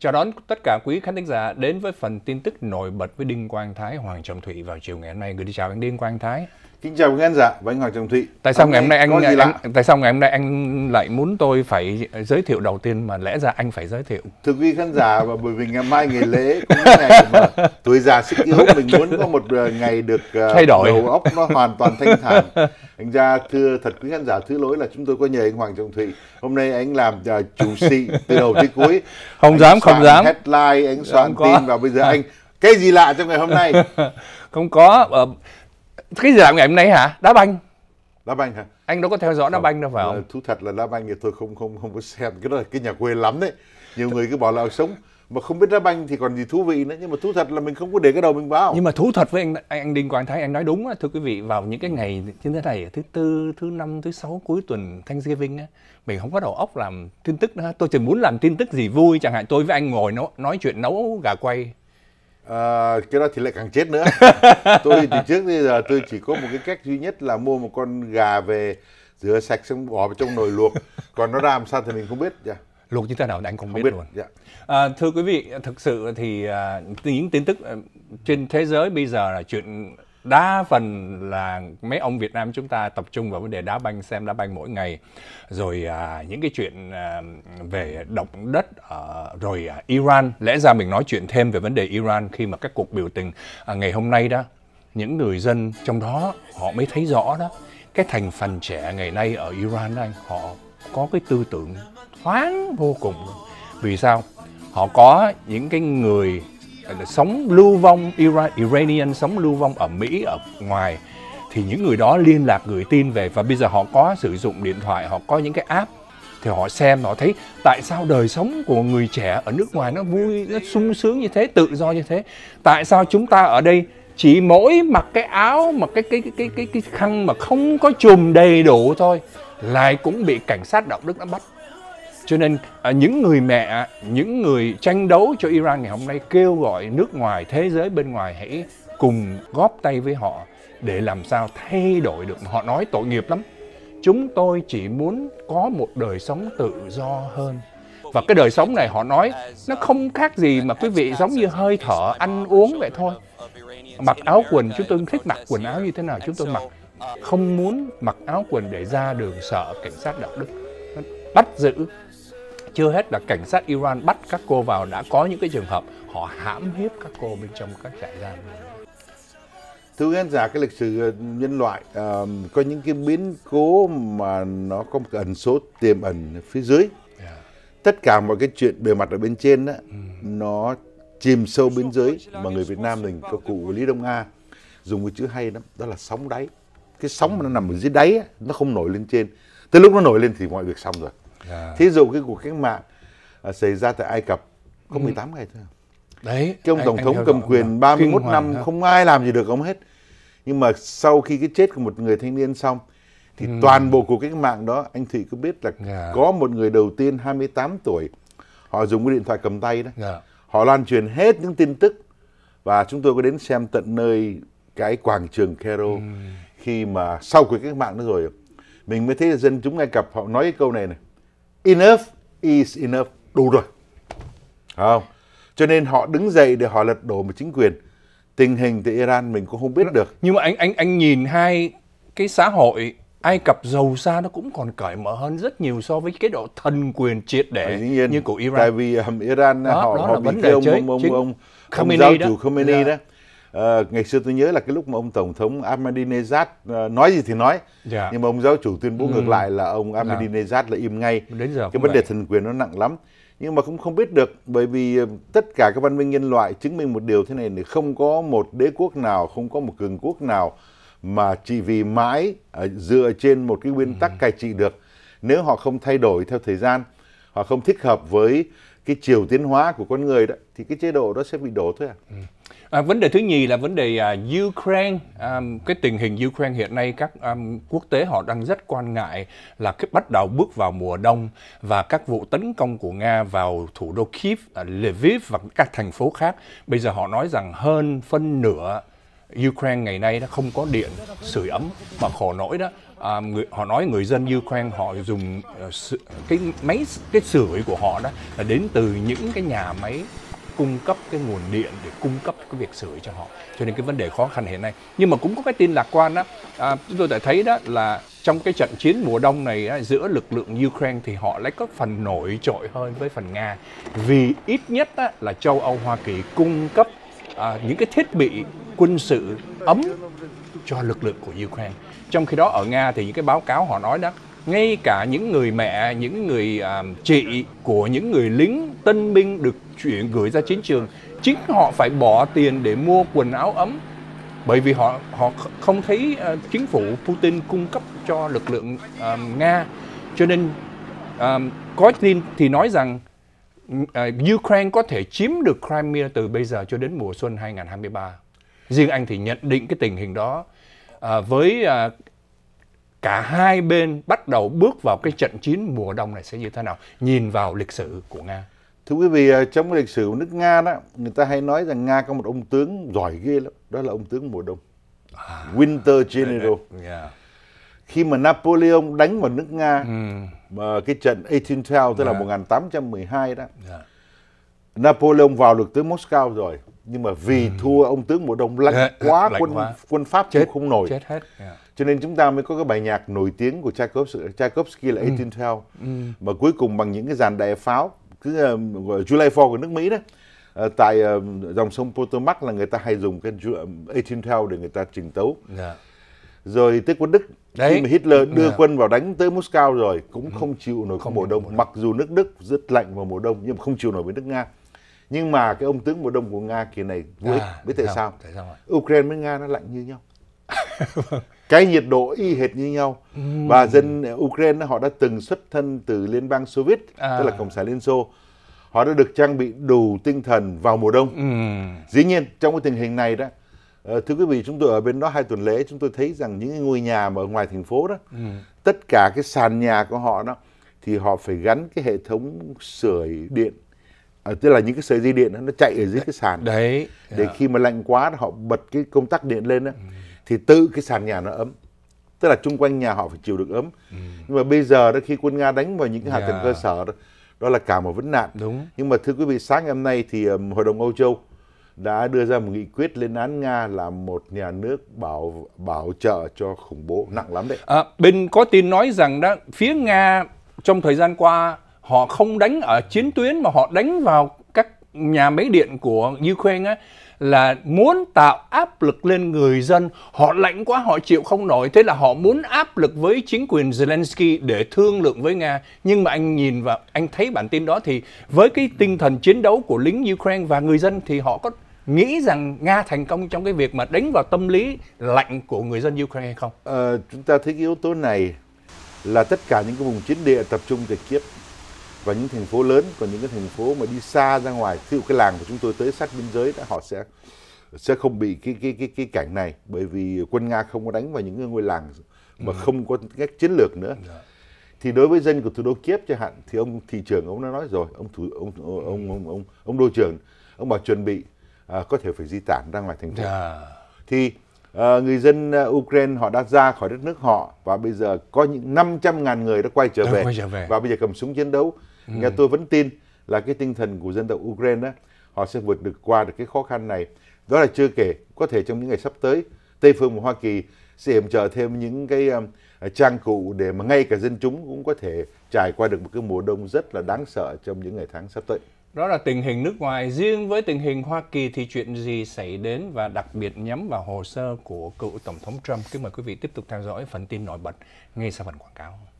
Chào đón tất cả quý khán thính giả đến với phần tin tức nổi bật với Đinh Quang Thái, Hoàng Trọng Thụy vào chiều ngày hôm nay. Gửi đi chào anh Đinh Quang Thái. Kính chào quý khán giả và anh Hoàng Trọng Thụy. Tại sao ngày hôm nay anh, anh, anh tại sao ngày hôm nay anh lại muốn tôi phải giới thiệu đầu tiên mà lẽ ra anh phải giới thiệu? Thưa quý khán giả và bởi vì ngày mai ngày lễ cũng ngày mà tuổi già sức yếu mình muốn có một ờ, ngày được uh, thay đổi đầu óc nó hoàn toàn thanh thản. Anh ra thưa thật quý khán giả thứ lỗi là chúng tôi có nhờ anh Hoàng Trọng Thụy. Hôm nay anh làm uh, chủ sĩ từ đầu tới cuối. Không anh dám không dám. Headline anh soạn tin và bây giờ anh cái gì lạ trong ngày hôm nay? không có cái dự án ngày hôm nay hả đá banh đá banh hả anh đâu có theo dõi đá banh đâu phải không thú thật là đá banh thì tôi không không không có xem cái đó là cái nhà quê lắm đấy nhiều người cứ bảo là sống mà không biết đá banh thì còn gì thú vị nữa nhưng mà thú thật là mình không có để cái đầu mình vào nhưng mà thú thật với anh anh, anh đinh quang thái anh nói đúng á thưa quý vị vào những cái ngày như thế này thứ tư thứ năm thứ sáu cuối tuần thanksgiving á mình không có đầu óc làm tin tức nữa tôi chỉ muốn làm tin tức gì vui chẳng hạn tôi với anh ngồi nói, nói chuyện nấu gà quay À, cái đó thì lại càng chết nữa tôi từ trước bây giờ tôi chỉ có một cái cách duy nhất là mua một con gà về rửa sạch xong bỏ vào trong nồi luộc còn nó ra làm sao thì mình không biết yeah. Dạ. luộc như thế nào thì anh không, không biết, biết luôn yeah. Dạ. à, thưa quý vị thực sự thì uh, những tin tức à, trên thế giới bây giờ là chuyện đa phần là mấy ông Việt Nam chúng ta tập trung vào vấn đề đá banh xem đá banh mỗi ngày rồi à, những cái chuyện à, về động đất à, rồi à, Iran lẽ ra mình nói chuyện thêm về vấn đề Iran khi mà các cuộc biểu tình à, ngày hôm nay đó những người dân trong đó họ mới thấy rõ đó cái thành phần trẻ ngày nay ở Iran đó anh họ có cái tư tưởng thoáng vô cùng vì sao họ có những cái người là sống lưu vong Iran, Iranian sống lưu vong ở Mỹ ở ngoài thì những người đó liên lạc gửi tin về và bây giờ họ có sử dụng điện thoại họ có những cái app thì họ xem họ thấy tại sao đời sống của người trẻ ở nước ngoài nó vui nó sung sướng như thế tự do như thế tại sao chúng ta ở đây chỉ mỗi mặc cái áo mặc cái cái cái cái cái, cái khăn mà không có chùm đầy đủ thôi lại cũng bị cảnh sát đạo đức nó bắt cho nên à, những người mẹ những người tranh đấu cho iran ngày hôm nay kêu gọi nước ngoài thế giới bên ngoài hãy cùng góp tay với họ để làm sao thay đổi được họ nói tội nghiệp lắm chúng tôi chỉ muốn có một đời sống tự do hơn và cái đời sống này họ nói nó không khác gì mà quý vị giống như hơi thở ăn uống vậy thôi mặc áo quần chúng tôi thích mặc quần áo như thế nào chúng tôi mặc không muốn mặc áo quần để ra đường sợ cảnh sát đạo đức bắt giữ chưa hết là cảnh sát Iran bắt các cô vào đã có những cái trường hợp họ hãm hiếp các cô bên trong các trại giam. Thưa khán giả, cái lịch sử ờ, nhân loại uh, có những cái biến cố mà nó có một ẩn số tiềm ẩn phía dưới. Yeah. Dạ. Tất cả mọi cái chuyện bề mặt ở bên trên đó, ừ. nó chìm sâu bên dưới mà người Việt Nam mình có cụ Lý Đông A dùng cái chữ hay lắm, đó là sóng đáy. Cái sóng mà nó nằm ở dưới đáy nó không nổi lên trên. Tới lúc nó nổi lên thì mọi việc xong rồi. À. Thí dụ cái cuộc cách mạng à, xảy ra tại Ai Cập có 18 ừ. ngày thôi. Đấy, cái ông anh, tổng anh thống cầm quyền 31 năm ha. không ai làm gì được ông hết. Nhưng mà sau khi cái chết của một người thanh niên xong thì ừ. toàn bộ cuộc cách mạng đó anh Thụy cứ biết là yeah. Dạ. có một người đầu tiên 28 tuổi họ dùng cái điện thoại cầm tay đó. Yeah. Dạ. Họ lan truyền hết những tin tức và chúng tôi có đến xem tận nơi cái quảng trường Cairo ừ. khi mà sau cuộc cách mạng đó rồi mình mới thấy dân chúng Ai Cập họ nói cái câu này này enough is enough đủ rồi không cho nên họ đứng dậy để họ lật đổ một chính quyền tình hình tại Iran mình cũng không biết được nhưng mà anh anh anh nhìn hai cái xã hội Ai Cập giàu xa nó cũng còn cởi mở hơn rất nhiều so với cái độ thần quyền triệt để nhiên, như của Iran. Tại vì um, Iran đó, họ đó họ bị cái ông, ông, ông, ông, ông giáo chủ Khomeini dạ. đó, đó à, ngày xưa tôi nhớ là cái lúc mà ông tổng thống Ahmadinejad ờ, nói gì thì nói yeah. Dạ. nhưng mà ông giáo chủ tuyên bố ừ. ngược lại là ông dạ. Ahmadinejad là im ngay Đến giờ cái vấn đề thần quyền nó nặng lắm nhưng mà cũng không biết được bởi vì ờ, tất cả các văn minh nhân loại chứng minh một điều thế này là không có một đế quốc nào không có một cường quốc nào mà chỉ vì mãi dựa trên một cái nguyên tắc ừ. cai trị được nếu họ không thay đổi theo thời gian họ không thích hợp với cái chiều tiến hóa của con người đó thì cái chế độ đó sẽ bị đổ thôi à ừ. À, vấn đề thứ nhì là vấn đề à, Ukraine. À, cái tình hình Ukraine hiện nay các à, quốc tế họ đang rất quan ngại là cái bắt đầu bước vào mùa đông và các vụ tấn công của Nga vào thủ đô Kiev, à, Lviv và các thành phố khác. Bây giờ họ nói rằng hơn phân nửa Ukraine ngày nay nó không có điện sưởi ấm mà khổ nỗi đó à, người, họ nói người dân Ukraine họ dùng uh, cái máy cái sưởi của họ đó là đến từ những cái nhà máy cung cấp cái nguồn điện để cung cấp cái việc sửa cho họ cho nên cái vấn đề khó khăn hiện nay nhưng mà cũng có cái tin lạc quan đó à, chúng tôi đã thấy đó là trong cái trận chiến mùa đông này á, giữa lực lượng Ukraine thì họ lại có phần nổi trội hơn với phần Nga vì ít nhất á, là châu Âu Hoa Kỳ cung cấp à, những cái thiết bị quân sự ấm cho lực lượng của Ukraine trong khi đó ở Nga thì những cái báo cáo họ nói đó ngay cả những người mẹ những người à, chị của những người lính tân binh được chuyển gửi ra chiến trường chính họ phải bỏ tiền để mua quần áo ấm bởi vì họ họ không thấy uh, chính phủ Putin cung cấp cho lực lượng uh, Nga cho nên uh, có tin thì nói rằng uh, Ukraine có thể chiếm được Crimea từ bây giờ cho đến mùa xuân 2023 riêng anh thì nhận định cái tình hình đó uh, với uh, cả hai bên bắt đầu bước vào cái trận chiến mùa đông này sẽ như thế nào nhìn vào lịch sử của Nga. Thưa quý vị, ờ, trong lịch sử của nước Nga đó, người ta hay nói rằng Nga có một ông tướng giỏi ghê lắm, đó là ông tướng mùa đông. À. Winter General. Khi mà Napoleon đánh vào nước Nga, ừ. mà cái trận 1812 tức là 1812 đó. Napoleon vào được tới Moscow rồi nhưng mà vì ừ. thua ông tướng mùa đông lạnh quá lạnh quân quá. quân pháp chết không nổi chết hết yeah. cho nên chúng ta mới có cái bài nhạc nổi tiếng của Tchaikovsky, Tchaikovsky là 1812 ừ. ừ. mà cuối cùng bằng những cái dàn đại pháo cứ uh, July 4 của nước Mỹ đó uh, tại uh, dòng sông Potomac là người ta hay dùng cái 1812 để người ta trình tấu yeah. Dạ. rồi tới quân Đức Đấy. khi mà Hitler đưa yeah. Dạ. quân vào đánh tới Moscow rồi cũng ừ. không chịu nổi không mùa đông mặc dù nước Đức rất lạnh vào mùa đông nhưng mà không chịu nổi với nước Nga nhưng mà cái ông tướng mùa đông của nga kỳ này vô à, biết tại sao, tại sao ukraine với nga nó lạnh như nhau cái nhiệt độ y hệt như nhau ừ. và dân ukraine họ đã từng xuất thân từ liên bang xô viết à. tức là cộng sản liên xô họ đã được trang bị đủ tinh thần vào mùa đông ừ. dĩ nhiên trong cái tình hình này đó ờ, thưa quý vị chúng tôi ở bên đó hai tuần lễ chúng tôi thấy rằng những ngôi nhà mà ở ngoài thành phố đó ừ. tất cả cái sàn nhà của họ đó thì họ phải gắn cái hệ thống sưởi điện à, tức là những cái sợi dây điện đó, nó chạy ở dưới cái sàn đấy để yeah. Dạ. khi mà lạnh quá họ bật cái công tắc điện lên đó, ừ. thì tự cái sàn nhà nó ấm tức là chung quanh nhà họ phải chịu được ấm ừ. nhưng mà bây giờ đó khi quân nga đánh vào những cái hạ yeah. tầng dạ. cơ sở đó đó là cả một vấn nạn đúng nhưng mà thưa quý vị sáng ngày hôm nay thì um, hội đồng âu châu đã đưa ra một nghị quyết lên án Nga là một nhà nước bảo bảo trợ cho khủng bố nặng lắm đấy. À, bên có tin nói rằng đó phía Nga trong thời gian qua họ không đánh ở chiến tuyến mà họ đánh vào các nhà máy điện của Ukraine là muốn tạo áp lực lên người dân họ lạnh quá họ chịu không nổi thế là họ muốn áp lực với chính quyền Zelensky để thương lượng với Nga nhưng mà anh nhìn và anh thấy bản tin đó thì với cái tinh thần chiến đấu của lính Ukraine và người dân thì họ có nghĩ rằng Nga thành công trong cái việc mà đánh vào tâm lý lạnh của người dân Ukraine hay không? À, chúng ta thấy cái yếu tố này là tất cả những cái vùng chiến địa tập trung trực tiếp và những thành phố lớn còn những cái thành phố mà đi xa ra ngoài thí cái làng của chúng tôi tới sát biên giới đó họ sẽ sẽ không bị cái cái cái cái cảnh này bởi vì quân nga không có đánh vào những ngôi làng mà ừ. không có cách chiến lược nữa yeah. Dạ. thì đối với dân của thủ đô Kiev chẳng hạn thì ông thị trưởng ông đã nói rồi ông thủ ông ông ông ông, ông, ông đô trưởng ông bảo chuẩn bị à, có thể phải di tản ra ngoài thành phố yeah. Dạ. thì à, người dân à, Ukraine họ đã ra khỏi đất nước họ và bây giờ có những 500.000 người đã quay trở, về, quay trở về và bây giờ cầm súng chiến đấu ừ. nghe tôi vẫn tin là cái tinh thần của dân tộc Ukraine đó họ sẽ vượt được qua được cái khó khăn này đó là chưa kể có thể trong những ngày sắp tới Tây phương và Hoa Kỳ sẽ hiểm trợ thêm những cái um, trang cụ để mà ngay cả dân chúng cũng có thể trải qua được một cái mùa đông rất là đáng sợ trong những ngày tháng sắp tới. Đó là tình hình nước ngoài. Riêng với tình hình Hoa Kỳ thì chuyện gì xảy đến và đặc biệt nhắm vào hồ sơ của cựu Tổng thống Trump? Kính mời quý vị tiếp tục theo dõi phần tin nổi bật ngay sau phần quảng cáo.